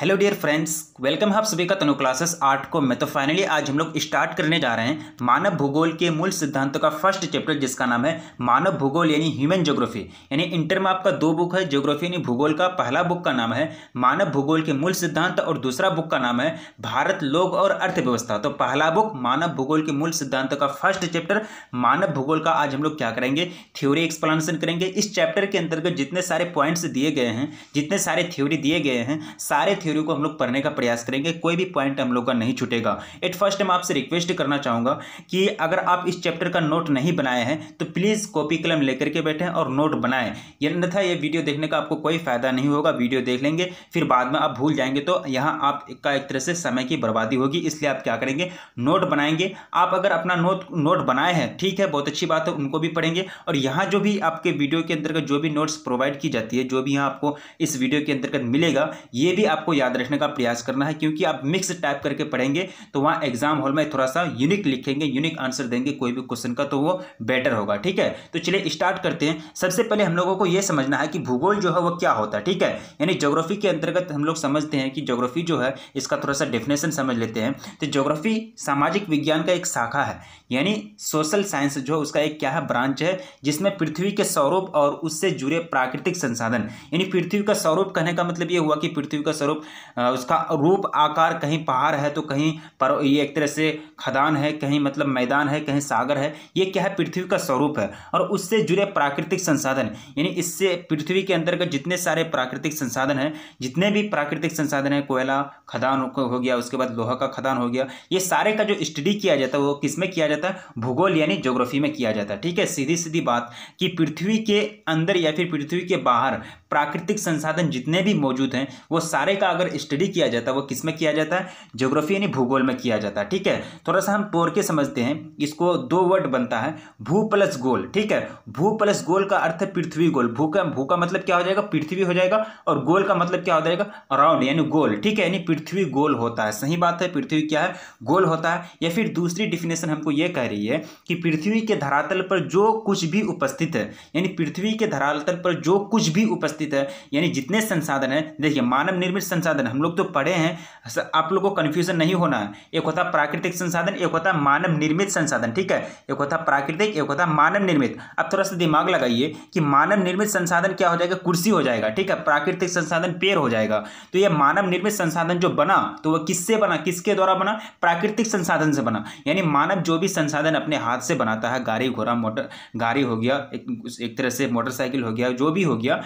hello dear friends welcome है आप सभी का तनु क्लासेस आर्ट को मैं तो फाइनली आज हम लोग स्टार्ट करने जा रहे हैं मानव भूगोल के मूल सिद्धांतों का फर्स्ट चैप्टर जिसका नाम है मानव भूगोल यानी ह्यूमन ज्योग्राफी यानी इंटर में आपका दो बुक है ज्योग्राफी यानी भूगोल का पहला बुक का नाम है मानव भूगोल के मूल सिद्धांत और दूसरा बुक का नाम है भारत लोग और अर्थव्यवस्था तो पहला बुक मानव भूगोल के मूल सिद्धांतों का फर्स्ट चैप्टर मानव भूगोल का आज हम लोग क्या करेंगे थ्योरी एक्सप्लानशन करेंगे इस चैप्टर के अंतर्गत जितने सारे पॉइंट्स दिए गए हैं जितने सारे थ्योरी दिए गए हैं सारे थ्योरी को हम लोग पढ़ने का प्रयास करेंगे कोई भी पॉइंट हम लोग का नहीं छूटेगा एट फर्स्ट मैं आपसे रिक्वेस्ट करना चाहूँगा कि अगर आप इस चैप्टर का नोट नहीं बनाए हैं तो प्लीज़ कॉपी कलम लेकर के बैठें और नोट बनाएं अन्यथा ये वीडियो देखने का आपको कोई फ़ायदा नहीं होगा वीडियो देख लेंगे फिर बाद में आप भूल जाएंगे तो यहाँ आपका एक तरह से समय की बर्बादी होगी इसलिए आप क्या करेंगे नोट बनाएंगे आप अगर अपना नोट नोट बनाए हैं ठीक है बहुत अच्छी बात है उनको भी पढ़ेंगे और यहाँ जो भी आपके वीडियो के अंतर्गत जो भी नोट्स प्रोवाइड की जाती है जो भी यहाँ आपको इस वीडियो के अंतर्गत मिलेगा ये भी आपको याद रखने का प्रयास करना है क्योंकि आप मिक्स टाइप करके पढ़ेंगे तो वहाँ एग्जाम हॉल में थोड़ा सा यूनिक लिखेंगे यूनिक आंसर देंगे कोई भी क्वेश्चन का तो वो बेटर होगा ठीक है तो चलिए स्टार्ट करते हैं सबसे पहले हम लोगों को यह समझना है कि भूगोल जो है वो क्या होता है ठीक है यानी जोग्राफी के अंतर्गत हम लोग समझते हैं कि जोग्राफी जो है इसका थोड़ा सा डेफिनेशन समझ लेते हैं तो जोग्राफी सामाजिक विज्ञान का एक शाखा है यानी सोशल साइंस जो है उसका एक क्या है ब्रांच है जिसमें पृथ्वी के स्वरूप और उससे जुड़े प्राकृतिक संसाधन यानी पृथ्वी का स्वरूप कहने का मतलब ये हुआ कि पृथ्वी का स्वरूप उसका रूप आकार कहीं पहाड़ है तो कहीं पर ये एक तरह से खदान है कहीं मतलब मैदान है कहीं सागर है ये क्या है पृथ्वी का स्वरूप है और उससे जुड़े प्राकृतिक संसाधन यानी इससे पृथ्वी के अंतर्गत जितने सारे प्राकृतिक संसाधन हैं जितने भी प्राकृतिक संसाधन हैं कोयला खदान हो गया उसके बाद लोहा का खदान हो गया ये सारे का जो स्टडी किया जाता है वो किसमें किया जाता जाता है भूगोल यानी ज्योग्राफी में किया जाता है ठीक है सीधी सीधी बात कि पृथ्वी के अंदर या फिर पृथ्वी के बाहर प्राकृतिक संसाधन जितने भी मौजूद हैं वो सारे का अगर स्टडी किया जाता है वो किस में किया जाता है ज्योग्राफी यानी भूगोल में किया जाता है ठीक है थोड़ा सा हम तोड़ के समझते हैं इसको दो वर्ड बनता है भू प्लस गोल ठीक है भू प्लस गोल का अर्थ पृथ्वी गोल भू का भू का मतलब क्या हो जाएगा पृथ्वी हो जाएगा और गोल का मतलब क्या हो जाएगा राउंड यानी गोल ठीक है यानी पृथ्वी गोल होता है सही बात है पृथ्वी क्या है गोल होता है या फिर दूसरी डिफिनेशन हमको ये कह रही है कि पृथ्वी के धरातल पर जो कुछ भी उपस्थित है यानी पृथ्वी के धरातल पर जो कुछ भी उपस्थित स्थित है यानी जितने संसाधन हैं देखिए मानव निर्मित संसाधन हम लोग तो पढ़े हैं आप लोग को कन्फ्यूजन नहीं होना है एक होता प्राकृतिक संसाधन एक होता मानव निर्मित संसाधन ठीक है एक होता प्राकृतिक एक होता मानव निर्मित अब थोड़ा सा दिमाग लगाइए कि मानव निर्मित संसाधन क्या हो जाएगा कुर्सी हो जाएगा ठीक है प्राकृतिक संसाधन पेड़ हो जाएगा तो यह मानव निर्मित संसाधन जो बना तो वह किससे बना किसके द्वारा बना प्राकृतिक संसाधन से बना यानी मानव जो भी संसाधन अपने हाथ से बनाता है गाड़ी घोड़ा मोटर गाड़ी हो गया एक एक तरह से मोटरसाइकिल हो गया जो भी हो गया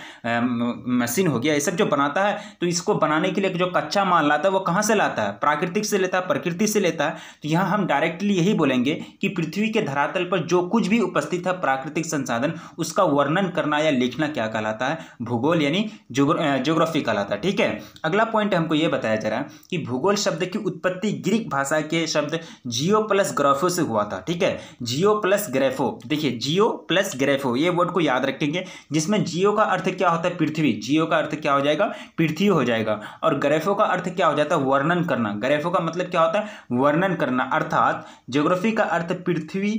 मशीन हो गया ये सब जो बनाता है तो इसको बनाने के लिए जो कच्चा माल लाता है वो कहाँ से लाता है प्राकृतिक से लेता है प्रकृति से लेता है तो यहाँ हम डायरेक्टली यही बोलेंगे कि पृथ्वी के धरातल पर जो कुछ भी उपस्थित है प्राकृतिक संसाधन उसका वर्णन करना या लिखना क्या कहलाता है भूगोल यानी जोग्राफी कहलाता है ठीक है अगला पॉइंट हमको ये बताया जा रहा है कि भूगोल शब्द की उत्पत्ति ग्रीक भाषा के शब्द जियो प्लस ग्राफो से हुआ था ठीक है जियो प्लस ग्रेफो देखिए जियो प्लस ग्रेफो ये वर्ड को याद रखेंगे जिसमें जियो का अर्थ क्या होता है पृथ्वी जियो का अर्थ क्या हो जाएगा पृथ्वी हो जाएगा और ग्रेफो का अर्थ क्या हो जाता है वर्णन करना ग्रेफो का मतलब क्या होता है वर्णन करना अर्थात ज्योग्राफी का अर्थ पृथ्वी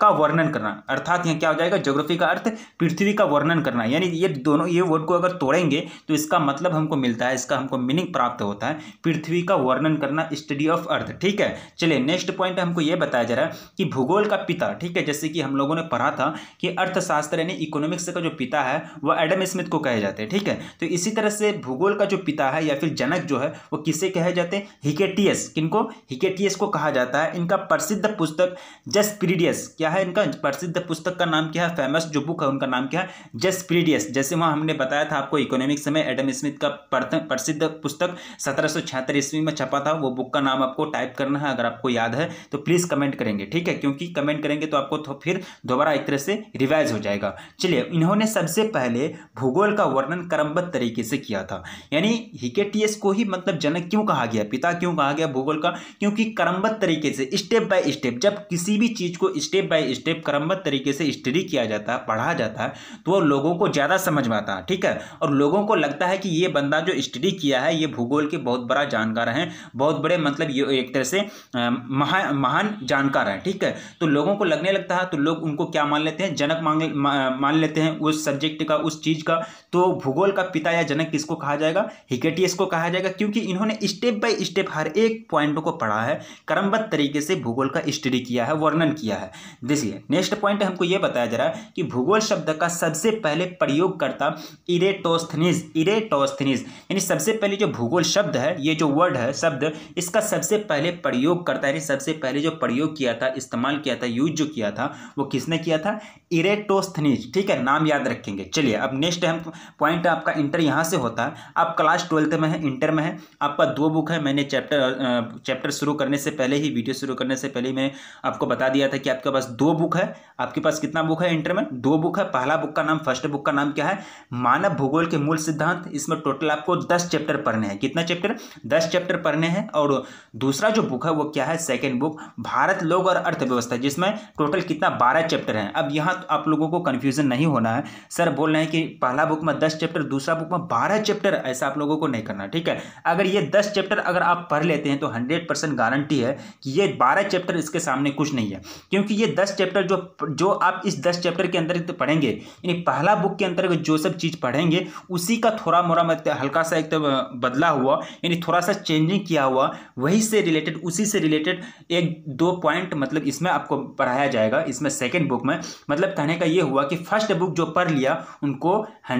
का वर्णन करना अर्थात यहाँ क्या हो जाएगा ज्योग्राफी का अर्थ पृथ्वी का वर्णन करना यानी ये दोनों ये वर्ड को अगर तोड़ेंगे तो इसका मतलब हमको मिलता है इसका हमको मीनिंग प्राप्त होता है पृथ्वी का वर्णन करना स्टडी ऑफ अर्थ ठीक है चलिए नेक्स्ट पॉइंट हमको ये बताया जा रहा है कि भूगोल का पिता ठीक है जैसे कि हम लोगों ने पढ़ा था कि अर्थशास्त्र यानी इकोनॉमिक्स का जो पिता है वह एडम स्मिथ को कहे जाते हैं ठीक है तो इसी तरह से भूगोल का जो पिता है या फिर जनक जो है वो किसे कहे जाते हैं हिकेटियस किनको हिकेटियस को कहा जाता है इनका प्रसिद्ध पुस्तक जस्पीडियस क्या है इनका प्रसिद्ध पुस्तक का नाम क्या है फेमस जो बुक है उनका नाम क्या है जस्पीडियस जैसे वहाँ हमने बताया था आपको इकोनॉमिक्स में एडम स्मिथ का प्रसिद्ध पुस्तक सत्रह ईस्वी में छपा था वो बुक का नाम आपको टाइप करना है अगर आपको याद है तो प्लीज़ कमेंट करेंगे ठीक है क्योंकि कमेंट करेंगे तो आपको तो फिर दोबारा एक तरह से रिवाइज हो जाएगा चलिए इन्होंने सबसे पहले भूगोल भूगोल का वर्णन क्रमबद्ध तरीके से किया था यानी हिकेटियस को ही मतलब जनक क्यों कहा गया पिता क्यों कहा गया भूगोल का क्योंकि क्रमबद्ध तरीके से स्टेप बाय स्टेप जब किसी भी चीज़ को स्टेप बाय स्टेप क्रमबद्ध तरीके से स्टडी किया जाता है पढ़ा जाता है तो वो लोगों को ज़्यादा समझ में आता है ठीक है और लोगों को लगता है कि ये बंदा जो स्टडी किया है ये भूगोल के बहुत बड़ा जानकार हैं बहुत बड़े मतलब ये एक तरह से महा महान जानकार हैं ठीक है तो लोगों को लगने लगता है तो लोग उनको क्या मान लेते हैं जनक मान लेते हैं उस सब्जेक्ट का उस चीज़ का तो भूगोल का पिता या जनक किसको कहा जाएगा हिकेटियस को कहा जाएगा क्योंकि इन्होंने स्टेप बाय स्टेप हर एक पॉइंट को पढ़ा है क्रमबद्ध तरीके से भूगोल का स्टडी किया है वर्णन किया है देखिए नेक्स्ट पॉइंट हमको यह बताया जा रहा है कि भूगोल शब्द का सबसे पहले प्रयोगकर्ता इरेटोस्थनीज इरेटोस्थनीज यानी सबसे पहले जो भूगोल शब्द है ये जो वर्ड है शब्द इसका सबसे पहले प्रयोग करता यानी सबसे पहले जो प्रयोग किया था इस्तेमाल किया था यूज जो किया था वो किसने किया था इरेटोस्थनीज ठीक है नाम याद रखेंगे चलिए अब नेक्स्ट हम पॉइंट पॉइंट आपका इंटर यहाँ से होता है आप क्लास ट्वेल्थ में है इंटर में है आपका दो बुक है मैंने चैप्टर चैप्टर शुरू करने से पहले ही वीडियो शुरू करने से पहले ही मैंने आपको बता दिया था कि आपके पास दो बुक है आपके पास कितना बुक है इंटर में दो बुक है पहला बुक का नाम फर्स्ट बुक का नाम क्या है मानव भूगोल के मूल सिद्धांत इसमें टोटल आपको दस चैप्टर पढ़ने हैं कितना चैप्टर दस चैप्टर पढ़ने हैं और दूसरा जो बुक है वो क्या है सेकेंड बुक भारत लोग और अर्थव्यवस्था जिसमें टोटल कितना बारह चैप्टर हैं अब यहाँ आप लोगों को कन्फ्यूजन नहीं होना है सर बोल रहे हैं कि पहला बुक में दस चैप्टर दूसरा बुक में बारह चैप्टर ऐसा आप लोगों को नहीं करना ठीक है अगर ये दस चैप्टर अगर आप पढ़ लेते हैं तो हंड्रेड परसेंट गारंटी है कि ये बारह चैप्टर इसके सामने कुछ नहीं है क्योंकि ये दस चैप्टर जो जो आप इस दस चैप्टर के अंतर्गत तो पढ़ेंगे यानी पहला बुक के अंतर्गत जो सब चीज़ पढ़ेंगे उसी का थोड़ा मोरा मत हल्का सा एक तो बदला हुआ यानी थोड़ा सा चेंजिंग किया हुआ वही से रिलेटेड उसी से रिलेटेड एक दो पॉइंट मतलब इसमें आपको पढ़ाया जाएगा इसमें सेकेंड बुक में मतलब कहने का ये हुआ कि फर्स्ट बुक जो पढ़ लिया उनको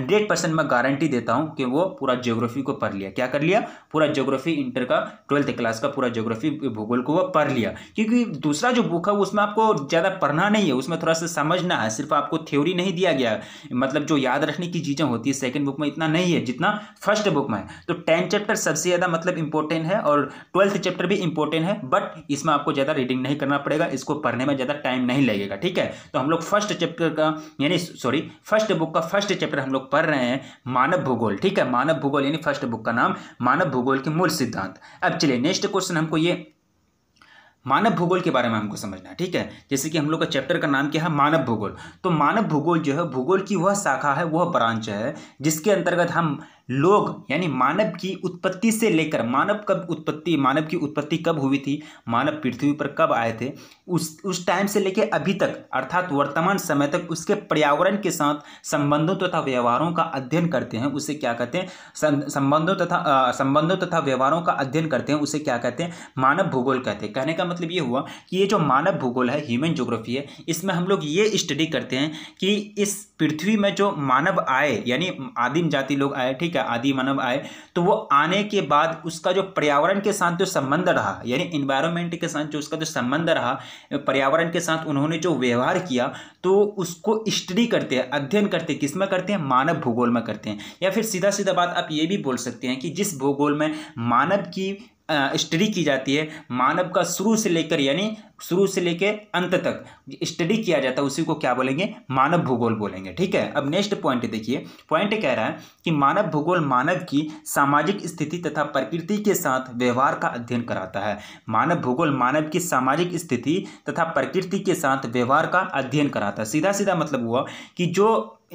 हंड्रेड परसेंट मैं गारंटी देता हूँ कि वो पूरा ज्योग्राफी को पढ़ लिया क्या कर लिया पूरा ज्योग्राफी इंटर का ट्वेल्थ क्लास का पूरा ज्योग्राफी भूगोल को वो पढ़ लिया क्योंकि दूसरा जो बुक है उसमें आपको ज़्यादा पढ़ना नहीं है उसमें थोड़ा सा समझना है सिर्फ आपको थ्योरी नहीं दिया गया मतलब जो याद रखने की चीज़ें होती है सेकेंड बुक में इतना नहीं है जितना फर्स्ट बुक में है तो टेंथ चैप्टर सबसे ज़्यादा मतलब इंपॉर्टेंट है और ट्वेल्थ चैप्टर भी इंपॉर्टेंट है बट इसमें आपको ज़्यादा रीडिंग नहीं करना पड़ेगा इसको पढ़ने में ज़्यादा टाइम नहीं लगेगा ठीक है तो हम लोग फर्स्ट चैप्टर का यानी सॉरी फर्स्ट बुक का फर्स्ट चैप्टर हम लोग पढ़ रहे हैं मानव भूगोल ठीक है मानव भूगोल यानी फर्स्ट बुक का नाम मानव भूगोल के मूल सिद्धांत अब चलिए नेक्स्ट क्वेश्चन हमको ये मानव भूगोल के बारे में हमको समझना है ठीक है जैसे कि हम लोग का चैप्टर का नाम क्या है मानव भूगोल तो मानव भूगोल जो है भूगोल की वह शाखा है वह ब्रांच है जिसके अंतर्गत हम लोग यानी मानव की उत्पत्ति से लेकर मानव कब उत्पत्ति मानव की उत्पत्ति कब हुई थी मानव पृथ्वी पर कब आए थे उस उस टाइम से लेकर अभी तक अर्थात वर्तमान समय तक उसके पर्यावरण के साथ संबंधों तथा व्यवहारों का अध्ययन करते हैं उसे क्या कहते हैं संबंधों तथा संबंधों तथा व्यवहारों का अध्ययन करते हैं उसे क्या कहते हैं मानव भूगोल कहते हैं कहने का मतलब ये हुआ कि ये जो मानव भूगोल है ह्यूमन ज्योग्राफी है इसमें हम लोग ये स्टडी करते हैं कि इस पृथ्वी में जो मानव आए यानी आदिम जाति लोग आए ठीक है या आदि मानव आए तो वो आने के बाद उसका जो पर्यावरण के साथ जो संबंध रहा यानी इन्वायरमेंट के साथ जो उसका जो संबंध रहा पर्यावरण के साथ उन्होंने जो व्यवहार किया तो उसको स्टडी करते हैं अध्ययन करते किस में करते हैं मानव भूगोल में करते हैं या फिर सीधा सीधा बात आप ये भी बोल सकते हैं कि जिस भूगोल में मानव की स्टडी की जाती है मानव का शुरू से लेकर यानी शुरू से लेके अंत तक स्टडी किया जाता है उसी को क्या बोलेंगे मानव भूगोल बोलेंगे ठीक है अब नेक्स्ट पॉइंट देखिए पॉइंट कह रहा है कि मानव भूगोल मानव की सामाजिक स्थिति तथा प्रकृति के साथ व्यवहार का अध्ययन कराता है मानव भूगोल मानव की सामाजिक स्थिति तथा प्रकृति के साथ व्यवहार का अध्ययन कराता है सीधा सीधा मतलब हुआ कि जो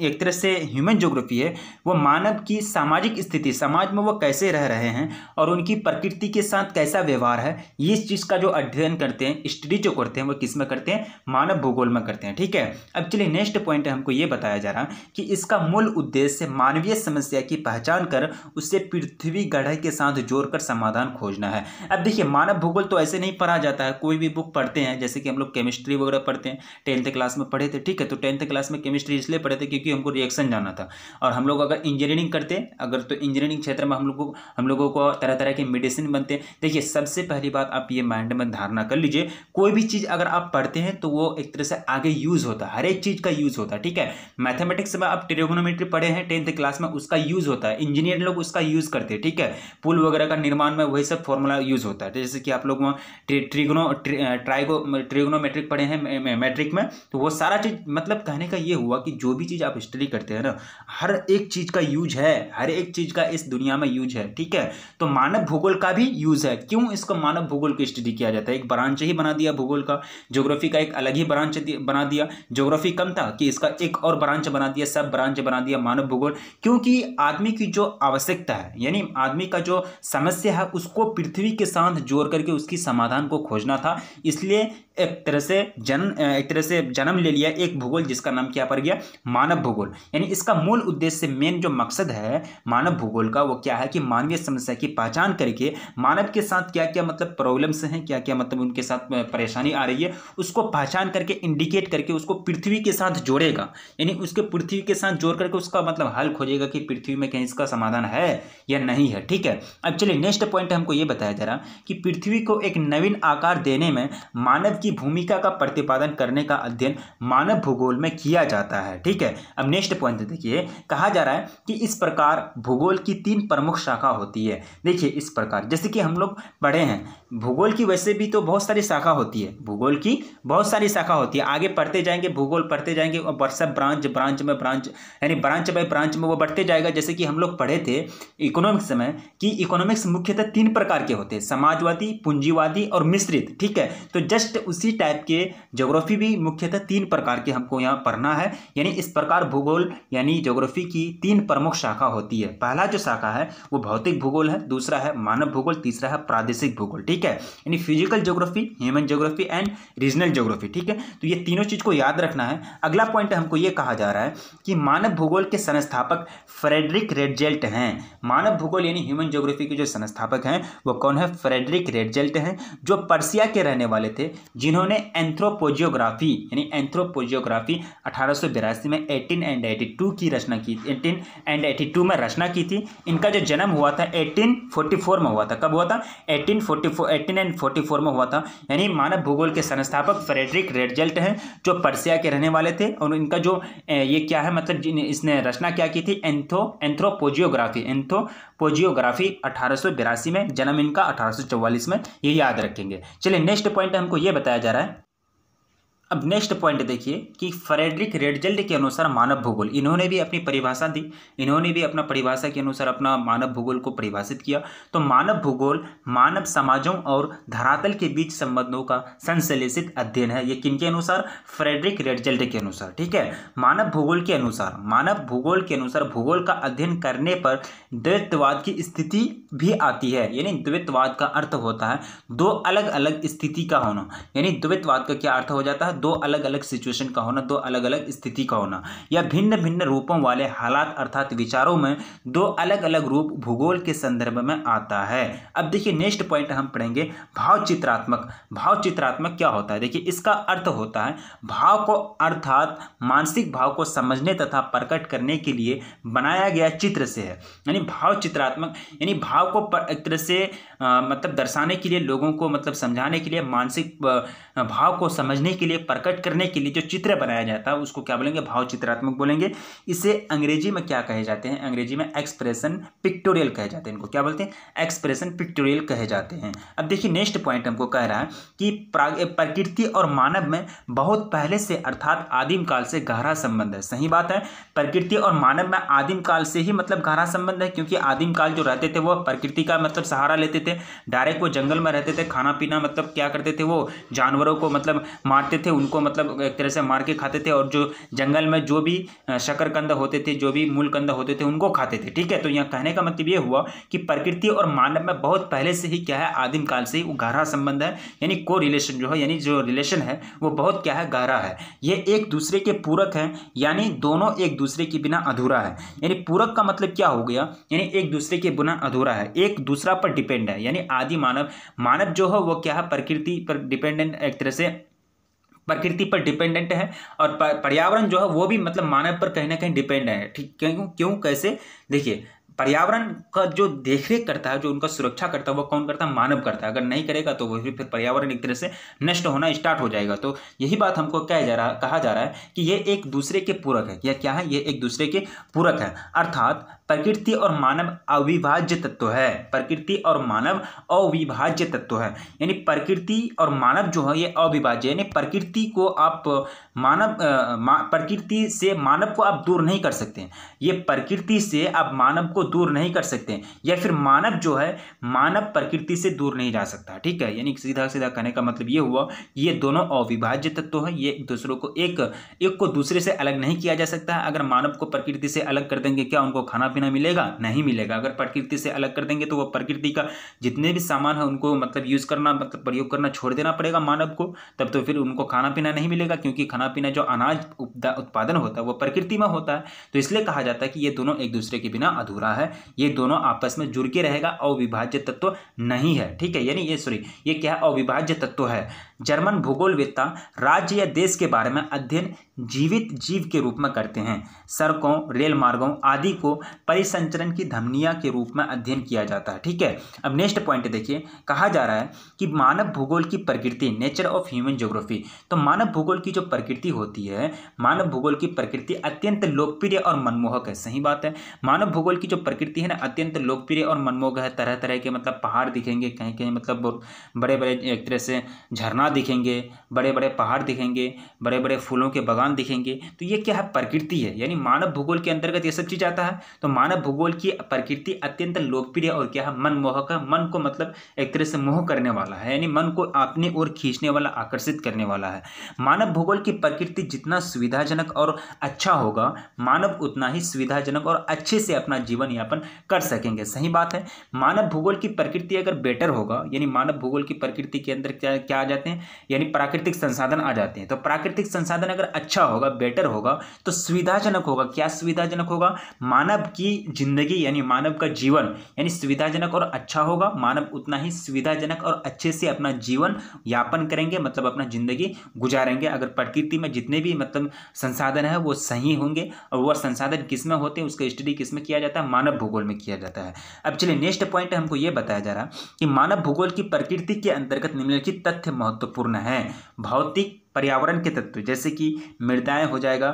एक तरह से ह्यूमन ज्योग्राफी है वो मानव की सामाजिक स्थिति समाज में वो कैसे रह रहे हैं और उनकी प्रकृति के साथ कैसा व्यवहार है इस चीज़ का जो अध्ययन करते हैं स्टडी स्टडी जो करते हैं वो किस में करते हैं मानव भूगोल में करते हैं ठीक है अब चलिए नेक्स्ट पॉइंट हमको ये बताया जा रहा कि इसका मूल उद्देश्य मानवीय समस्या की पहचान कर उससे पृथ्वी गढ़ के साथ जोड़कर समाधान खोजना है अब देखिए मानव भूगोल तो ऐसे नहीं पढ़ा जाता है कोई भी बुक पढ़ते हैं जैसे कि हम लोग केमिस्ट्री वगैरह पढ़ते हैं टेंथ क्लास में पढ़े थे ठीक है तो टेंथ क्लास में केमिस्ट्री इसलिए पढ़े थे क्योंकि हमको रिएक्शन जाना था और हम लोग अगर इंजीनियरिंग करते अगर तो इंजीनियरिंग क्षेत्र में हम लोग हम लोगों को तरह तरह के मेडिसिन बनते हैं देखिए सबसे पहली बात आप ये माइंड में धारणा कर लीजिए कोई कोई भी चीज़ अगर आप पढ़ते हैं तो वो एक तरह से आगे यूज़ होता है हर एक चीज़ का यूज़ होता है ठीक है मैथमेटिक्स में आप ट्रिगोनोमेट्री पढ़े हैं टेंथ क्लास में उसका यूज़ होता है इंजीनियर लोग उसका यूज़ करते हैं ठीक है पुल वगैरह का निर्माण में वही सब फॉर्मूला यूज़ होता है जैसे कि आप लोग वहाँ ट्राइगो ट्रिगोनोमेट्रिक पढ़े हैं मैट्रिक में तो वो सारा चीज़ मतलब कहने का ये हुआ कि जो भी चीज़ आप स्टडी करते हैं ना हर एक चीज़ का यूज है हर एक चीज़ का इस दुनिया में यूज है ठीक है तो मानव भूगोल का भी यूज़ है क्यों इसको मानव भूगोल की स्टडी किया जाता है एक ब्रांच ही बना दिया दिया भूगोल का ज्योग्राफी का एक अलग ही ब्रांच बना दिया ज्योग्राफी कम था कि इसका एक और ब्रांच बना दिया सब ब्रांच बना दिया मानव भूगोल क्योंकि आदमी की जो आवश्यकता है यानी आदमी का जो समस्या है उसको पृथ्वी के साथ जोड़ करके उसकी समाधान को खोजना था इसलिए एक तरह से जन्म एक तरह से जन्म ले लिया एक भूगोल जिसका नाम क्या पड़ गया मानव भूगोल यानी इसका मूल उद्देश्य मेन जो मकसद है मानव भूगोल का वो क्या है कि मानवीय समस्या की पहचान करके मानव के साथ क्या क्या मतलब प्रॉब्लम्स हैं क्या क्या मतलब उनके साथ परेशानी आ रही है उसको पहचान करके इंडिकेट करके उसको पृथ्वी के साथ जोड़ेगा यानी उसके पृथ्वी के साथ जोड़ करके उसका मतलब हल खोजेगा कि पृथ्वी में कहीं इसका समाधान है या नहीं है ठीक है अब चलिए नेक्स्ट पॉइंट हमको ये बताया जा रहा कि पृथ्वी को एक नवीन आकार देने में मानव की भूमिका का प्रतिपादन करने का अध्ययन मानव भूगोल में किया जाता है ठीक है अब नेक्स्ट पॉइंट देखिए कहा जा रहा है कि इस प्रकार भूगोल की तीन प्रमुख शाखा होती है देखिए इस प्रकार जैसे कि हम लोग पढ़े हैं भूगोल की वैसे भी तो बहुत सारी शाखा होती है भूगोल की बहुत सारी शाखा होती है आगे पढ़ते जाएंगे भूगोल पढ़ते जाएंगे और वर्षा ब्रांच ब्रांच में ब्रांच यानी ब्रांच बाय ब्रांच में वो बढ़ते जाएगा जैसे कि हम लोग पढ़े थे इकोनॉमिक्स में कि इकोनॉमिक्स मुख्यतः तीन प्रकार के होते हैं समाजवादी पूंजीवादी और मिश्रित ठीक है तो जस्ट उसी टाइप के जोग्राफी भी मुख्यतः तीन प्रकार के हमको यहाँ पढ़ना है यानी इस प्रकार भूगोल यानी जोग्राफी की तीन प्रमुख शाखा होती है पहला जो शाखा है वो भौतिक भूगोल है दूसरा है मानव भूगोल तीसरा है प्रादेशिक भूगोल ठीक ठीक है यानी physical geography human geography and regional geography ठीक है तो ये तीनों चीज़ को याद रखना है अगला पॉइंट हमको ये कहा जा रहा है कि मानव भूगोल के संस्थापक फ्रेडरिक रेडजेल्ट हैं मानव भूगोल यानी ह्यूमन ज्योग्राफी के जो संस्थापक हैं वो कौन है फ्रेडरिक रेडजेल्ट हैं जो पर्सिया के रहने वाले थे जिन्होंने एंथ्रोपोजियोग्राफी यानी एंथ्रोपोजियोग्राफी अठारह में एटीन एंड एटी की रचना की एटीन एंड एटी में रचना की थी इनका जो जन्म हुआ था एटीन में हुआ था कब हुआ था eighteen eighteen and forty four में हुआ था यानी मानव भूगोल के संस्थापक फ्रेडरिक रेडजल्ट हैं जो पर्सिया के रहने वाले थे और इनका जो ये क्या है मतलब इसने रचना क्या की थी एंथो एंथ्रोपोजियोग्राफी एंथ्रोपोजियोग्राफी अठारह में जन्म इनका अठारह में ये याद रखेंगे चलिए नेक्स्ट पॉइंट हमको ये बताया जा रहा है अब नेक्स्ट पॉइंट देखिए कि फ्रेडरिक रेडजल्ड के अनुसार मानव भूगोल इन्होंने भी अपनी परिभाषा दी इन्होंने भी अपना परिभाषा के अनुसार अपना मानव भूगोल को परिभाषित किया तो मानव भूगोल मानव समाजों और धरातल के बीच संबंधों का संश्लेषित अध्ययन है ये किनके अनुसार फ्रेडरिक रेडजल्ड के अनुसार ठीक है मानव भूगोल के अनुसार मानव भूगोल के अनुसार भूगोल का अध्ययन करने पर द्वैतवाद की स्थिति भी आती है यानी द्वैतवाद का अर्थ होता है दो अलग अलग स्थिति का होना यानी द्वैतवाद का क्या अर्थ हो जाता है दो अलग अलग सिचुएशन का होना दो अलग अलग स्थिति का होना या भिन्न भिन्न रूपों वाले हालात अर्थात विचारों में दो अलग अलग रूप भूगोल के संदर्भ में आता है अब देखिए नेक्स्ट पॉइंट हम पढ़ेंगे भाव चित्रात्मक भाव चित्रात्मक क्या होता है देखिए इसका अर्थ होता है भाव को अर्थात मानसिक भाव को समझने तथा प्रकट करने के लिए बनाया गया चित्र से है यानी भाव चित्रात्मक यानी भाव को एक तरह से आ, मतलब दर्शाने के लिए लोगों को मतलब समझाने के लिए मानसिक भाव को समझने के लिए प्रकट करने के लिए जो चित्र बनाया जाता है उसको क्या बोलेंगे भाव चित्रात्मक बोलेंगे इसे अंग्रेजी में क्या कहे जाते हैं अंग्रेजी में एक्सप्रेशन पिक्टोरियल कहे जाते हैं इनको क्या बोलते हैं एक्सप्रेशन पिक्टोरियल कहे जाते हैं अब देखिए नेक्स्ट पॉइंट हमको कह रहा है कि प्रकृति और मानव में बहुत पहले से अर्थात आदिम काल से गहरा संबंध है सही बात है प्रकृति और मानव में आदिम काल से ही मतलब गहरा संबंध है क्योंकि आदिम काल जो रहते थे वो प्रकृति का मतलब सहारा लेते थे डायरेक्ट वो जंगल में रहते थे खाना पीना मतलब क्या करते थे वो जानवरों को मतलब मारते थे उनको मतलब एक तरह से मार के खाते थे और जो जंगल में जो भी शकरकंद होते थे जो भी मूल कंद होते थे उनको खाते थे ठीक है तो यहाँ कहने का मतलब ये हुआ कि प्रकृति और मानव में बहुत पहले से ही क्या है आदिम काल से ही वो गहरा संबंध है यानी को रिलेशन जो है यानी जो रिलेशन है वो बहुत क्या है गहरा है ये एक दूसरे के पूरक हैं यानी दोनों एक दूसरे के बिना अधूरा है यानी पूरक का मतलब क्या हो गया यानी एक दूसरे के बिना अधूरा है एक दूसरा पर डिपेंड है यानी आदि मानव मानव जो है वो क्या है प्रकृति पर डिपेंडेंट एक तरह से प्रकृति पर डिपेंडेंट है और पर्यावरण जो है वो भी मतलब मानव पर कहीं ना कहीं डिपेंड है ठीक क्यों क्यों कैसे देखिए पर्यावरण का जो देखरेख करता है जो उनका सुरक्षा करता है वो कौन करता है मानव करता है अगर नहीं करेगा तो वो फिर पर्यावरण एक तरह से नष्ट होना स्टार्ट हो जाएगा तो यही बात हमको कह जा रहा कहा जा रहा है कि ये एक दूसरे के पूरक है या क्या है ये एक दूसरे के पूरक है अर्थात प्रकृति और मानव अविभाज्य तत्व है प्रकृति और मानव अविभाज्य तत्व है यानी प्रकृति और मानव जो है ये अविभाज्य यानी प्रकृति को आप मानव प्रकृति से मानव को आप दूर नहीं कर सकते ये प्रकृति से आप मानव को दूर नहीं कर सकते या फिर मानव जो है मानव प्रकृति से दूर नहीं जा सकता ठीक है यानी सीधा सीधा कहने का मतलब ये हुआ ये दोनों अविभाज्य तत्व है ये दूसरों को एक एक को दूसरे से अलग नहीं किया जा सकता है अगर मानव को प्रकृति से अलग कर देंगे क्या उनको खाना बिना मिलेगा नहीं मिलेगा अगर प्रकृति से अलग कर देंगे तो वह प्रकृति का जितने भी सामान है उनको मतलब यूज़ करना मतलब प्रयोग करना छोड़ देना पड़ेगा मानव को तब तो फिर उनको खाना पीना नहीं मिलेगा क्योंकि खाना पीना जो अनाज उत्पादन होता है वह प्रकृति में होता है तो इसलिए कहा जाता है कि ये दोनों एक दूसरे के बिना अधूरा है ये दोनों आपस में जुड़ के रहेगा अविभाज्य तत्व नहीं है ठीक है यानी ये सॉरी ये क्या अविभाज्य तत्व है जर्मन भूगोलवेत्ता राज्य या देश के बारे में अध्ययन जीवित जीव के रूप में करते हैं सड़कों रेल मार्गों आदि को परिसंचरण की धमनिया के रूप में अध्ययन किया जाता है ठीक है अब नेक्स्ट पॉइंट देखिए कहा जा रहा है कि मानव भूगोल की प्रकृति नेचर ऑफ ह्यूमन ज्योग्राफी तो मानव भूगोल की जो प्रकृति होती है मानव भूगोल की प्रकृति अत्यंत लोकप्रिय और मनमोहक है सही बात है मानव भूगोल की जो प्रकृति है ना अत्यंत लोकप्रिय और मनमोहक है तरह तरह के मतलब पहाड़ दिखेंगे कहीं कहीं मतलब बड़े बड़े एक तरह से झरना झरना दिखेंगे बड़े बड़े पहाड़ दिखेंगे बड़े बड़े फूलों के बगान दिखेंगे तो ये क्या है प्रकृति है यानी मानव भूगोल के अंतर्गत ये सब चीज़ आता है तो मानव भूगोल की प्रकृति अत्यंत लोकप्रिय और क्या है मनमोहक है मन को मतलब एक तरह से मोह करने वाला है यानी मन को अपने ओर खींचने वाला आकर्षित करने वाला है मानव भूगोल की प्रकृति जितना सुविधाजनक और अच्छा होगा मानव उतना ही सुविधाजनक और अच्छे से अपना जीवन यापन कर सकेंगे सही बात है मानव भूगोल की प्रकृति अगर बेटर होगा यानी मानव भूगोल की प्रकृति के अंदर क्या क्या आ जाते हैं यानी प्राकृतिक संसाधन आ जाते हैं तो प्राकृतिक संसाधन अगर अच्छा होगा बेटर होगा तो सुविधाजनक होगा क्या सुविधाजनक होगा मानव की जिंदगी यानी मानव का जीवन यानी सुविधाजनक और अच्छा होगा मानव उतना ही सुविधाजनक और अच्छे से अपना जीवन यापन करेंगे मतलब अपना ज़िंदगी गुजारेंगे अगर प्रकृति में जितने भी मतलब संसाधन है वो सही होंगे और वह संसाधन किस में होते हैं उसका स्टडी किस में किया जाता है मानव भूगोल में किया जाता है अब चलिए नेक्स्ट पॉइंट हमको ये बताया जा रहा है कि मानव भूगोल की प्रकृति के अंतर्गत निम्नलिखित तथ्य महत्व महत्वपूर्ण है भौतिक पर्यावरण के तत्व जैसे कि मृदाएँ हो जाएगा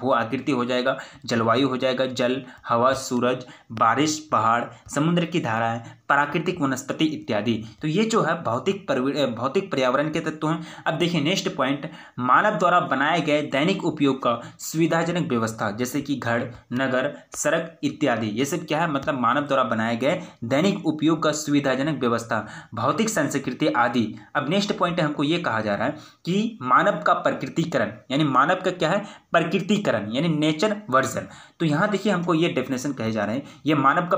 भू आकृति हो जाएगा जलवायु हो जाएगा जल हवा सूरज बारिश पहाड़ समुद्र की धाराएं प्राकृतिक वनस्पति इत्यादि तो ये जो है भौतिक भौतिक पर्यावरण के तत्व हैं अब देखिए नेक्स्ट पॉइंट मानव द्वारा बनाए गए दैनिक उपयोग का सुविधाजनक व्यवस्था जैसे कि घर नगर सड़क इत्यादि ये सब क्या है मतलब मानव द्वारा बनाए गए दैनिक उपयोग का सुविधाजनक व्यवस्था भौतिक संस्कृति आदि अब नेक्स्ट पॉइंट हमको ये कहा जा रहा है कि मानव का प्रकृतिकरण यानी मानव का क्या है प्रकृतिकरण यानी नेचर वर्जन तो यहाँ देखिए हमको ये डेफिनेशन कहे जा रहे हैं ये मानव का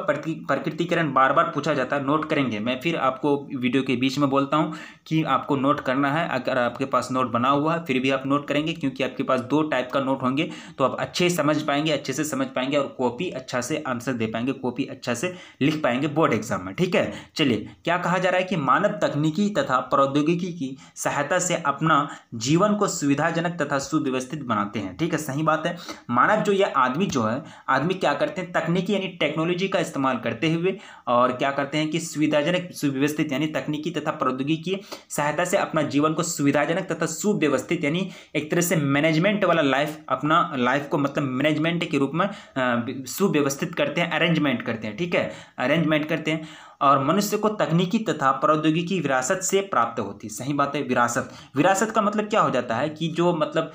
प्रकृतिकरण बार बार पूछा जाता है नोट करेंगे मैं फिर आपको वीडियो के बीच में बोलता हूँ कि आपको नोट करना है अगर आपके पास नोट बना हुआ है फिर भी आप नोट करेंगे क्योंकि आपके पास दो टाइप का नोट होंगे तो आप अच्छे समझ पाएंगे अच्छे से समझ पाएंगे और कॉपी अच्छा से आंसर दे पाएंगे कॉपी अच्छा से लिख पाएंगे बोर्ड एग्जाम में ठीक है चलिए क्या कहा जा रहा है कि मानव तकनीकी तथा प्रौद्योगिकी की सहायता से अपना जीवन को सुविधाजनक तथा सुव्यवस्थित बनाते हैं ठीक है सही बात है मानव जो यह आदमी जो है आदमी क्या करते हैं तकनीकी यानी टेक्नोलॉजी का इस्तेमाल करते हुए और क्या करते हैं कि सुविधाजनक सुव्यवस्थित यानी तकनीकी तथा प्रौद्योगिकी की सहायता से अपना जीवन को सुविधाजनक तथा सुव्यवस्थित यानी एक तरह से मैनेजमेंट वाला लाइफ अपना लाइफ को मतलब मैनेजमेंट के रूप में सुव्यवस्थित करते हैं अरेंजमेंट करते हैं ठीक है अरेंजमेंट करते हैं और मनुष्य को तकनीकी तथा प्रौद्योगिकी विरासत से प्राप्त होती सही बात है विरासत विरासत का मतलब क्या हो जाता है कि जो मतलब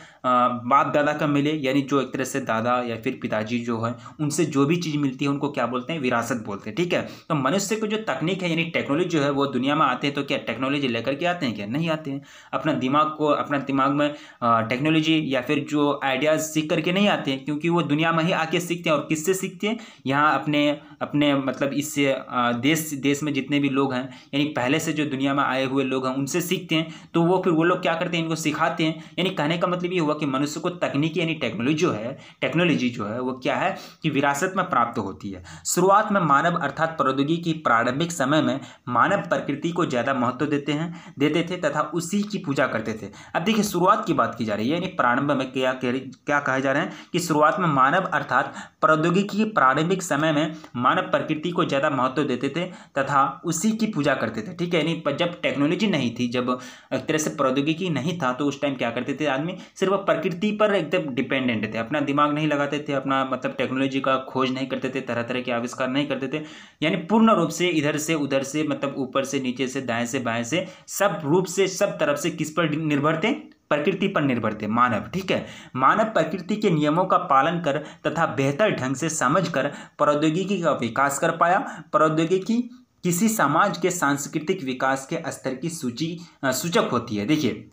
बाप दादा का मिले यानी जो एक तरह से दादा या फिर पिताजी जो है उनसे जो भी चीज़ मिलती है उनको क्या बोलते हैं विरासत बोलते हैं ठीक है तो मनुष्य को जो तकनीक है यानी टेक्नोलॉजी जो है वो दुनिया में आते हैं तो क्या टेक्नोलॉजी लेकर के आते हैं क्या नहीं आते हैं अपना दिमाग को अपना दिमाग में टेक्नोलॉजी या फिर जो आइडियाज़ सीख करके नहीं आते हैं क्योंकि वो दुनिया में ही आके सीखते हैं और किससे सीखते हैं यहाँ अपने अपने मतलब इससे देश देश में जितने भी लोग हैं यानी पहले से जो दुनिया में आए हुए लोग हैं उनसे सीखते हैं तो वो फिर वो लोग क्या करते हैं इनको सिखाते हैं यानी कहने का मतलब ये हुआ कि मनुष्य को तकनीकी यानी टेक्नोलॉजी जो है टेक्नोलॉजी जो है वो क्या है कि विरासत में प्राप्त होती है शुरुआत में मानव अर्थात प्रौद्योगिकी की प्रारंभिक समय में मानव प्रकृति को ज़्यादा महत्व देते हैं देते थे तथा उसी की पूजा करते थे अब देखिए शुरुआत की बात की जा रही है यानी प्रारंभ में क्या क्या कहा जा रहे हैं कि शुरुआत में मानव अर्थात प्रौद्योगिकी के प्रारंभिक समय में मानव प्रकृति को ज़्यादा महत्व देते थे तथा उसी की पूजा करते थे ठीक है यानी जब टेक्नोलॉजी नहीं थी जब एक तरह से प्रौद्योगिकी नहीं था तो उस टाइम क्या करते थे आदमी सिर्फ प्रकृति पर एकदम डिपेंडेंट थे अपना दिमाग नहीं लगाते थे अपना मतलब टेक्नोलॉजी का खोज नहीं करते थे तरह तरह के आविष्कार नहीं करते थे यानी पूर्ण रूप से इधर से उधर से मतलब ऊपर से नीचे से दाएँ से बाएँ से सब रूप से सब तरफ से किस पर निर्भर थे प्रकृति पर निर्भर थे मानव ठीक है मानव प्रकृति के नियमों का पालन कर तथा बेहतर ढंग से समझकर प्रौद्योगिकी का विकास कर पाया प्रौद्योगिकी किसी समाज के सांस्कृतिक विकास के स्तर की सूची सूचक होती है देखिए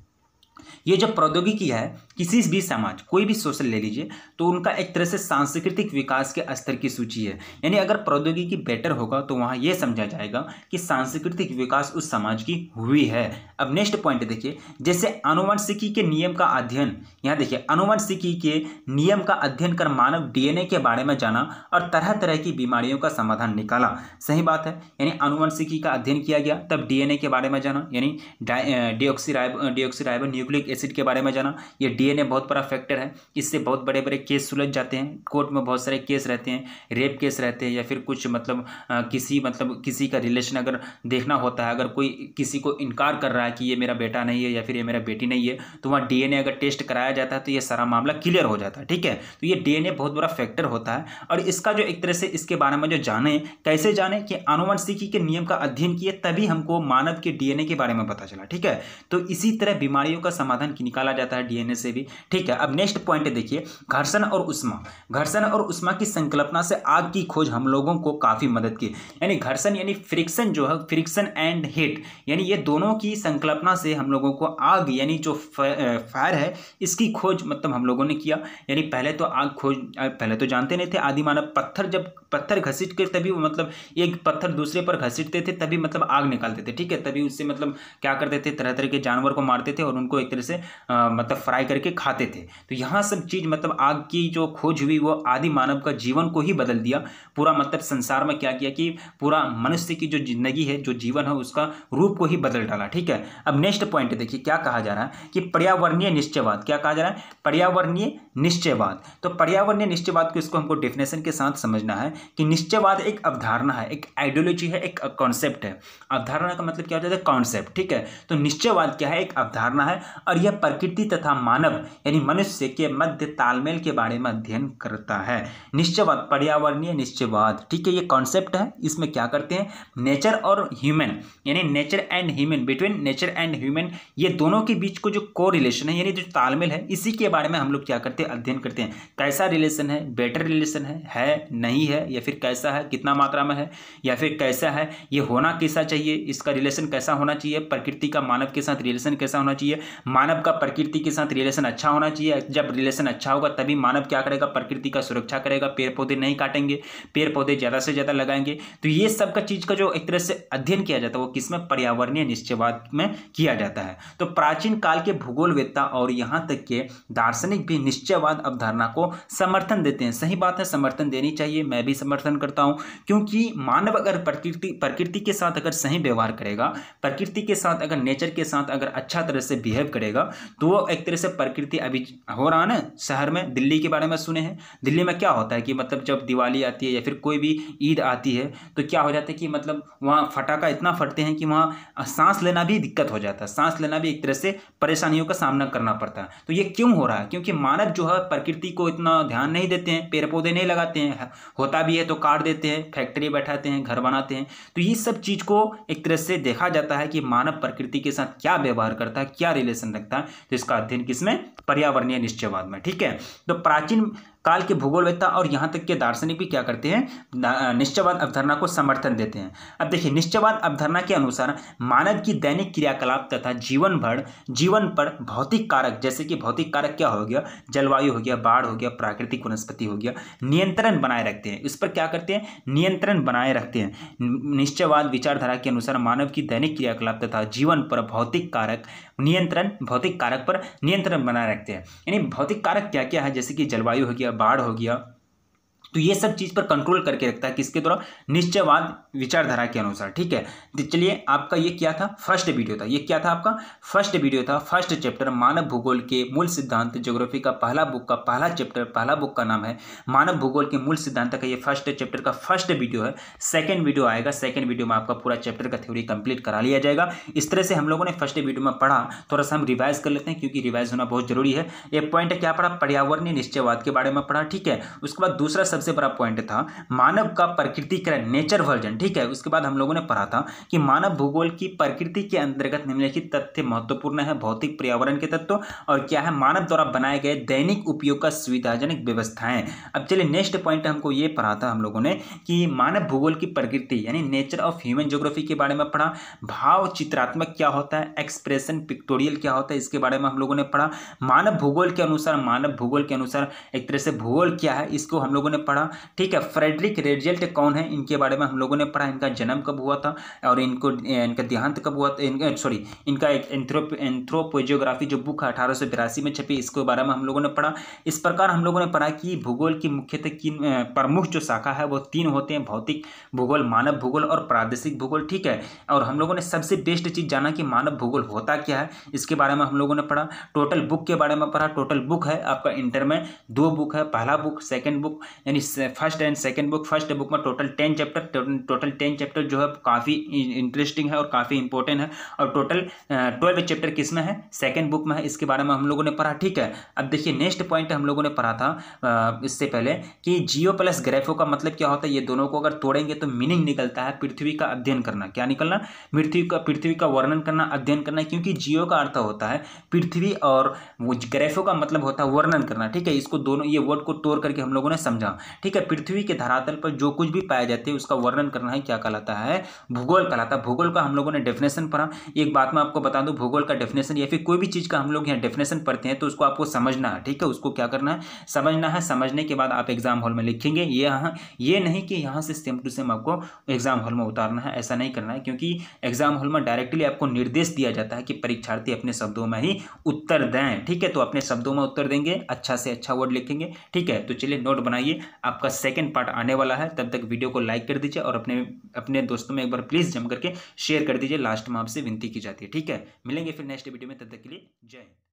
ये जो प्रौद्योगिकी है किसी भी समाज कोई भी सोशल ले लीजिए तो उनका एक तरह से सांस्कृतिक विकास के स्तर की सूची है यानी अगर प्रौद्योगिकी बेटर होगा तो वहाँ यह समझा जाएगा कि सांस्कृतिक विकास उस समाज की हुई है अब नेक्स्ट पॉइंट देखिए जैसे अनुवंशिकी के नियम का अध्ययन यहाँ देखिए अनुवंशिकी के नियम का अध्ययन कर मानव डीएनए के बारे में जाना और तरह तरह की बीमारियों का समाधान निकाला सही बात है यानी अनुवंशिकी का अध्ययन किया गया तब डीएनए के बारे में जाना यानी डिओक्सीराइबो डिओक्सीराइबो न्यूक्लिक एसिड के बारे में जाना ये डी डीएनए बहुत बड़ा फैक्टर है इससे बहुत बड़े बड़े केस सुलझ जाते हैं कोर्ट में बहुत सारे केस रहते हैं रेप केस रहते हैं या फिर कुछ मतलब आ, किसी मतलब किसी का रिलेशन अगर देखना होता है अगर कोई किसी को इनकार कर रहा है कि ये मेरा बेटा नहीं है या फिर ये मेरा बेटी नहीं है तो वहाँ डी अगर टेस्ट कराया जाता है तो ये सारा मामला क्लियर हो जाता है ठीक है तो ये डी बहुत बड़ा फैक्टर होता है और इसका जो एक तरह से इसके बारे में जो जाने कैसे जाने कि आनुवंशिकी के नियम का अध्ययन किए तभी हमको मानव के डीएनए के बारे में पता चला ठीक है तो इसी तरह बीमारियों का समाधान निकाला जाता है डीएनए से भी ठीक है अब नेक्स्ट पॉइंट देखिए घर्षण और उष्मा घर्षण और उष्मा की संकल्पना से आग की खोज हम लोगों को काफ़ी मदद की यानी घर्षण यानी फ्रिक्शन जो है फ्रिक्शन एंड हिट यानी ये दोनों की संकल्पना से हम लोगों को आग यानी जो फायर है इसकी खोज मतलब हम लोगों ने किया यानी पहले तो आग खोज पहले तो जानते नहीं थे आदि मानव पत्थर जब पत्थर घसीट के तभी वो मतलब एक पत्थर दूसरे पर घसीटते थे तभी मतलब आग निकालते थे ठीक है तभी उससे मतलब क्या करते थे तरह तरह के जानवर को मारते थे और उनको एक तरह से आ, मतलब फ्राई करके करके खाते थे तो यहाँ सब चीज़ मतलब आग की जो खोज हुई वो आदि मानव का जीवन को ही बदल दिया पूरा मतलब संसार में क्या किया कि पूरा मनुष्य की जो जिंदगी है जो जीवन है उसका रूप को ही बदल डाला ठीक है अब नेक्स्ट पॉइंट देखिए क्या कहा जा रहा है कि पर्यावरणीय निश्चयवाद क्या कहा जा रहा है पर्यावरणीय निश्चयवाद तो पर्यावरणीय निश्चयवाद को इसको हमको डेफिनेशन के साथ समझना है कि निश्चयवाद एक अवधारणा है एक आइडियोलॉजी है एक कॉन्सेप्ट है अवधारणा का मतलब क्या हो जाता है कॉन्सेप्ट ठीक है तो निश्चयवाद क्या है एक अवधारणा है और यह प्रकृति तथा मानव यानी मनुष्य के मध्य तालमेल के बारे में अध्ययन करता है निश्चयवाद पर्यावरणीय निश्चयवाद ठीक है ये कॉन्सेप्ट है इसमें क्या करते हैं नेचर और ह्यूमन यानी nature and human between nature and human ये दोनों के बीच को जो को रिलेशन है यानी जो तालमेल है इसी के बारे में हम लोग क्या करते हैं अध्ययन करते हैं कैसा रिलेशन है बेटर रिलेशन है है नहीं है या फिर कैसा है कितना मात्रा में है या फिर कैसा है ये होना कैसा चाहिए इसका रिलेशन कैसा होना चाहिए प्रकृति का मानव के साथ रिलेशन कैसा होना चाहिए मानव का प्रकृति के साथ रिलेशन रिलेशन अच्छा होना चाहिए जब रिलेशन अच्छा होगा तभी मानव क्या करेगा प्रकृति का सुरक्षा करेगा पेड़ पौधे नहीं काटेंगे पेड़ पौधे ज़्यादा से ज़्यादा लगाएंगे तो ये सब का चीज़ का जो एक तरह से अध्ययन किया जाता है वो किसमें पर्यावरणीय निश्चयवाद में किया जाता है तो प्राचीन काल के भूगोलवेत्ता और यहाँ तक के दार्शनिक भी निश्चयवाद अवधारणा को समर्थन देते हैं सही बात है समर्थन देनी चाहिए मैं भी समर्थन करता हूँ क्योंकि मानव अगर प्रकृति प्रकृति के साथ अगर सही व्यवहार करेगा प्रकृति के साथ अगर नेचर के साथ अगर अच्छा तरह से बिहेव करेगा तो वो एक तरह से प्रकृति अभी हो रहा है ना शहर में दिल्ली के बारे में सुने हैं दिल्ली में क्या होता है कि मतलब जब दिवाली आती है या फिर कोई भी ईद आती है तो क्या हो जाता है कि मतलब वहाँ फटाखा इतना फटते हैं कि वहाँ सांस लेना भी दिक्कत हो जाता है सांस लेना भी एक तरह से परेशानियों का सामना करना पड़ता है तो ये क्यों हो रहा है क्योंकि मानव जो है प्रकृति को इतना ध्यान नहीं देते हैं पेड़ पौधे नहीं लगाते हैं होता भी है तो काट देते हैं फैक्ट्री बैठाते हैं घर बनाते हैं तो ये सब चीज़ को एक तरह से देखा जाता है कि मानव प्रकृति के साथ क्या व्यवहार करता है क्या रिलेशन रखता है तो इसका अध्ययन किसमें में पर्यावरणीय निश्चयवाद में ठीक है तो प्राचीन काल के भूगोलवेत्ता और यहाँ तक के दार्शनिक भी क्या करते हैं निश्चयवाद अवधारणा को समर्थन देते हैं अब देखिए निश्चयवाद अवधारणा के अनुसार मानव की दैनिक क्रियाकलाप तथा जीवन भर जीवन पर भौतिक कारक जैसे कि भौतिक कारक क्या हो गया जलवायु हो गया बाढ़ हो गया प्राकृतिक वनस्पति हो गया नियंत्रण बनाए रखते हैं इस पर क्या करते हैं नियंत्रण बनाए रखते हैं निश्चयवाद विचारधारा के अनुसार मानव की दैनिक क्रियाकलाप तथा जीवन पर भौतिक कारक नियंत्रण भौतिक कारक पर नियंत्रण बनाए रखते हैं यानी भौतिक कारक क्या क्या है जैसे कि जलवायु हो गया बाढ़ हो गया तो ये सब चीज़ पर कंट्रोल करके रखता है किसके द्वारा निश्चयवाद विचारधारा के अनुसार ठीक है तो चलिए आपका ये क्या था फर्स्ट वीडियो था ये क्या था आपका फर्स्ट वीडियो था फर्स्ट चैप्टर मानव भूगोल के मूल सिद्धांत ज्योग्राफी का पहला बुक का पहला चैप्टर पहला बुक का नाम है मानव भूगोल के मूल सिद्धांत का ये फर्स्ट चैप्टर का फर्स्ट वीडियो है सेकेंड वीडियो आएगा सेकेंड वीडियो में आपका पूरा चैप्टर का थ्योरी कंप्लीट करा लिया जाएगा इस तरह से हम लोगों ने फर्स्ट वीडियो में पढ़ा थोड़ा सा हम रिवाइज कर लेते हैं क्योंकि रिवाइज होना बहुत जरूरी है एक पॉइंट क्या पढ़ा पर्यावरणीय निश्चयवाद के बारे में पढ़ा ठीक है उसके बाद दूसरा सबसे सबसे बड़ा पॉइंट था मानव का प्रकृति का नेचर वर्जन ठीक है उसके बाद हम लोगों ने पढ़ा था कि मानव भूगोल की प्रकृति के अंतर्गत निम्नलिखित तथ्य महत्वपूर्ण है भौतिक पर्यावरण के तत्व और क्या है मानव द्वारा बनाए गए दैनिक उपयोग का सुविधाजनक व्यवस्थाएं अब चलिए नेक्स्ट पॉइंट हमको ये पढ़ा था हम लोगों ने कि मानव भूगोल की प्रकृति यानी नेचर ऑफ ह्यूमन ज्योग्राफी के बारे में पढ़ा भाव चित्रात्मक क्या होता है एक्सप्रेशन पिक्टोरियल क्या होता है इसके बारे में हम लोगों ने पढ़ा मानव भूगोल के अनुसार मानव भूगोल के अनुसार एक तरह से भूगोल क्या है इसको हम लोगों ने पढ़ा पढ़ा ठीक है फ्रेडरिक रेजल्ट कौन है इनके बारे में हम लोगों ने पढ़ा इनका जन्म कब हुआ था और इनको इनका देहांत कब हुआ था सॉरी इनका एक एंथ्रोपोजियोग्राफी जो बुक है अठारह में छपी इसके बारे में हम लोगों ने पढ़ा इस प्रकार हम लोगों ने पढ़ा कि भूगोल की मुख्यतः किन प्रमुख जो शाखा है वो तीन होते हैं भौतिक भूगोल मानव भूगोल और प्रादेशिक भूगोल ठीक है और हम लोगों ने सबसे बेस्ट चीज़ जाना कि मानव भूगोल होता क्या है इसके बारे में हम लोगों ने पढ़ा टोटल बुक के बारे में पढ़ा टोटल बुक है आपका इंटर में दो बुक है पहला बुक सेकेंड बुक यानी यानी first and second book first book में total ten chapter total ten chapter जो है काफ़ी इंटरेस्टिंग है और काफ़ी इंपॉर्टेंट है और टोटल ट्वेल्व चैप्टर किस में है सेकेंड बुक में है इसके बारे में हम लोगों ने पढ़ा ठीक है अब देखिए नेक्स्ट पॉइंट हम लोगों ने पढ़ा था इससे पहले कि जियो प्लस ग्रेफो का मतलब क्या होता है ये दोनों को अगर तोड़ेंगे तो मीनिंग निकलता है पृथ्वी का अध्ययन करना क्या निकलना पृथ्वी का पृथ्वी का वर्णन करना अध्ययन करना क्योंकि जियो का अर्थ होता है पृथ्वी और ग्रेफो का मतलब होता है वर्णन करना ठीक है इसको दोनों ये वर्ड को तोड़ करके हम लोगों ने समझा ठीक है पृथ्वी के धरातल पर जो कुछ भी पाया जाते हैं उसका वर्णन करना ही क्या कहलाता है भूगोल कहलाता है भूगोल का हम लोगों ने डेफिनेशन पढ़ा एक बात मैं आपको बता दूं भूगोल का डेफिनेशन या फिर कोई भी चीज़ का हम लोग यहाँ डेफिनेशन पढ़ते हैं तो उसको आपको समझना है ठीक है उसको क्या करना है समझना है समझने के बाद आप एग्जाम हॉल में लिखेंगे ये यहाँ ये नहीं कि यहाँ से सेम टू सेम आपको एग्जाम हॉल में उतारना है ऐसा नहीं करना है क्योंकि एग्जाम हॉल में डायरेक्टली आपको निर्देश दिया जाता है कि परीक्षार्थी अपने शब्दों में ही उत्तर दें ठीक है तो अपने शब्दों में उत्तर देंगे अच्छा से अच्छा वर्ड लिखेंगे ठीक है तो चलिए नोट बनाइए आपका सेकेंड पार्ट आने वाला है तब तक वीडियो को लाइक कर दीजिए और अपने अपने दोस्तों में एक बार प्लीज़ जम करके शेयर कर दीजिए लास्ट में आपसे विनती की जाती है ठीक है मिलेंगे फिर नेक्स्ट वीडियो में तब तक के लिए जय हिंद